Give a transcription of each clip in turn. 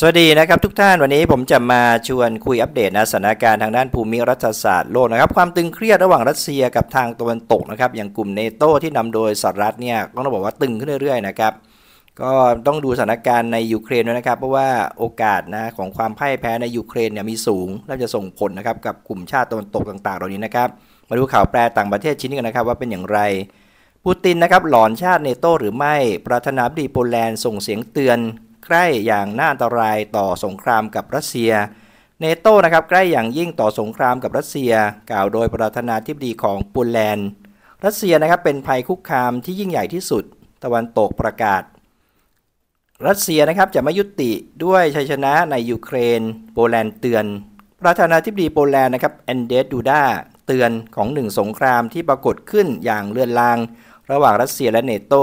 สวัสดีนะครับทุกท่านวันนี้ผมจะมาชวนคุยอัปเดตนะสถานการณ์ทางด้านภูมิรัฐศาสตร์โลกนะครับความตึงเครียดระหว่างรัสเซียกับทางตะวันตกนะครับอย่างกลุ่มเนโตที่นำโดยสหรัฐเนี่ยต้องบอกว่าตึงขึ้นเรื่อยๆนะครับก็ต้องดูสถานการณ์ในยูเครนด้วยนะครับเพราะว่าโอกาสนะของความพ่ายแพ้ในยูเครนเนี่ยมีสูงและจะส่งผลนะครับกับกลุ่มชาติตะวันตกต่าง ๆ เหล่านี้นะครับมาดูข่าวแปรต่างประเทศชิ้นนี้กันนะครับว่าเป็นอย่างไรปูตินนะครับหลอนชาติเนโตหรือไม่ประธานาธิบดีโปแลนด์ส่งเสียงเตือนใกล้อย่างน่าอันตรายต่อสงครามกับรัสเซีย เนโต้นะครับใกล้อย่างยิ่งต่อสงครามกับรัสเซีย กล่าวโดยประธานาธิบดีของโปแลนด์ รัสเซียนะครับเป็นภัยคุกคามที่ยิ่งใหญ่ที่สุด ตะวันตกประกาศ รัสเซียนะครับจะไม่ยุติด้วยชัยชนะในยูเครน โปแลนด์เตือน ประธานาธิบดีโปแลนด์นะครับแอนเดสดูดาเตือนของหนึ่งสงครามที่ปรากฏขึ้นอย่างเลือนลางระหว่างรัสเซียและเนโต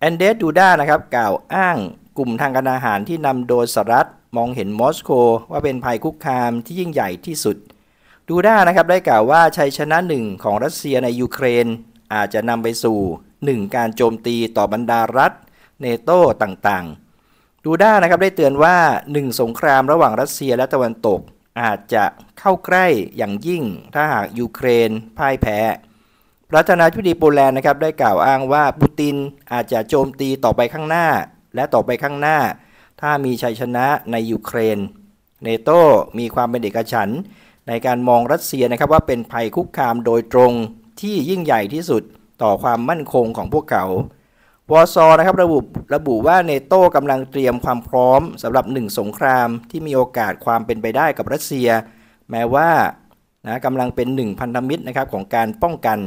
แอนเดสดูดานะครับกล่าวอ้างกลุ่มทางการอาหารที่นำโดยสหรัฐมองเห็นมอสโกว่าเป็นภัยคุกคามที่ยิ่งใหญ่ที่สุด ดูด้านะครับได้กล่าวว่าชัยชนะหนึ่งของรัสเซียในยูเครน อาจจะนำไปสู่หนึ่งการโจมตีต่อบรรดารัฐเนโต้ต่างๆ ดูด้านะครับได้เตือนว่าหนึ่งสงครามระหว่างรัสเซียและตะวันตก อาจจะเข้าใกล้อย่างยิ่งถ้าหากยูเครนพ่ายแพ้ประธานาธิบดีโปแลนด์นะครับได้กล่าวอ้างว่าปูตินอาจจะโจมตีต่อไปข้างหน้าและต่อไปข้างหน้าถ้ามีชัยชนะในยูเครนเนโตมีความเป็นเอกฉัน ในการมองรัสเซียนะครับ ว่าเป็นภัยคุกคามโดยตรงที่ยิ่งใหญ่ที่สุดต่อความมั่นคงของพวกเขาวอซอนะครับ ระบุระบุว่าเนโตกำลังเตรียมความพร้อมสำหรับหนึ่งสงคราม ที่มีโอกาสความเป็นไปได้กับรัสเซีย แม้ว่านะกำลังเป็นหนึ่งพันธมิตรนะครับของการป้องกัน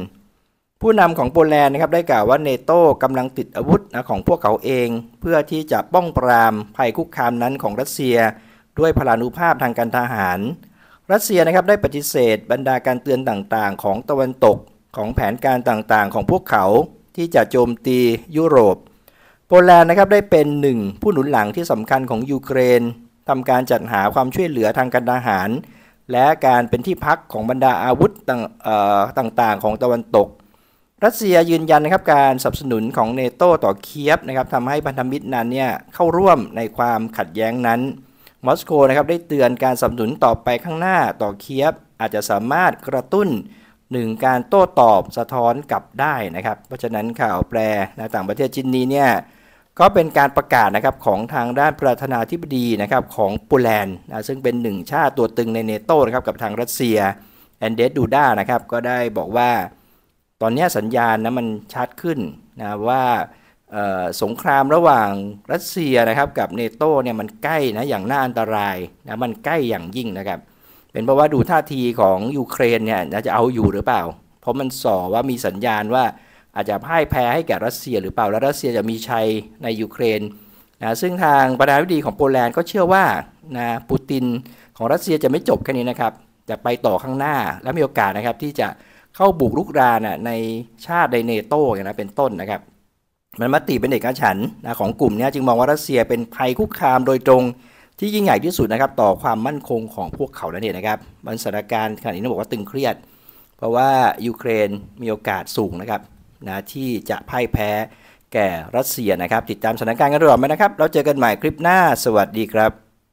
ผู้นำของโปแลนด์นะครับได้กล่าวว่าเนโต้กำลังติดอาวุธนะของพวกเขาเอง เพื่อที่จะป้องปรามภัยคุกคามนั้นของรัสเซียด้วยพลานุภาพทางการทหาร รัสเซียนะครับได้ปฏิเสธ บรรดาการเตือนต่างๆของตะวันตกของแผนการต่างๆของพวกเขาที่จะโจมตียุโรป โปรแลนด์นะครับได้เป็นหนึ่ง ผู้หนุนหลังที่สำคัญของยูเครนทำการจัดหาความช่วยเหลือทางการทหาร และการเป็นที่พักของบรรดาอาวุธต่างๆของตะวันตกรัสเซียยืนยันนะครับการสนับสนุนของเนโตต่อเคียบนะครับทำให้พันธมิตรนั้นเนี่ยเข้าร่วมในความขัดแย้งนั้นมอสโกนะครับได้เตือนการสนับสนุนต่อไปข้างหน้าต่อเคียบอาจจะสามารถกระตุ้นหนึ่งการโต้ตอบสะท้อนกลับได้นะครับเพราะฉะนั้นข่าวแปรนะต่างประเทศจีนนี้เนี่ยก็เป็นการประกาศนะครับของทางด้านประธานาธิบดีนะครับของโปแลนด์นะซึ่งเป็นหนึ่งชาติตัวตึงในเนโตนะครับกับทางรัสเซียแอนเดสดูด้านะครับก็ได้บอกว่าตอนนี้สัญญาณนะมันชัดขึ้นนะว่าสงครามระหว่างรัสเซียนะครับกับเนโตเนี่ยมันใกล้นะอย่างน่าอันตรายนะมันใกล้อย่างยิ่งนะครับเป็นเพราะว่าดูท่าทีของยูเครนเนี่ยจะเอาอยู่หรือเปล่าเพราะมันส่อว่ามีสัญญาณว่าอาจจะพ่ายแพ้ให้แก่รัสเซียหรือเปล่าแล้วรัสเซียจะมีชัยในยูเครนนะซึ่งทางประธานาธิบดีของโปรแลนด์ก็เชื่อว่านะปูตินของรัสเซียจะไม่จบแค่นี้นะครับจะไปต่อข้างหน้าและมีโอกาสนะครับที่จะเข้าบุกรุกรานในชาติไดเนโตอนะเป็นต้นนะครับ มันมติเป็นเอกฉันนะของกลุ่มนี้จึงมองว่ารัสเซียเป็นภัยคุกคามโดยตรงที่ยิ่งใหญ่ที่สุดนะครับต่อความมั่นคงของพวกเขาแล้วเนี่ยนะครับบรรสถานการณ์ขณะนี้ต้องบอกว่าตึงเครียด เพราะว่ายูเครนมีโอกาสสูงนะครับนะที่จะพ่ายแพ้แก่รัสเซียนะครับ ติดตามสถานการณ์กันตลอดไหมนะครับเราเจอกันใหม่คลิปหน้าสวัสดีครับ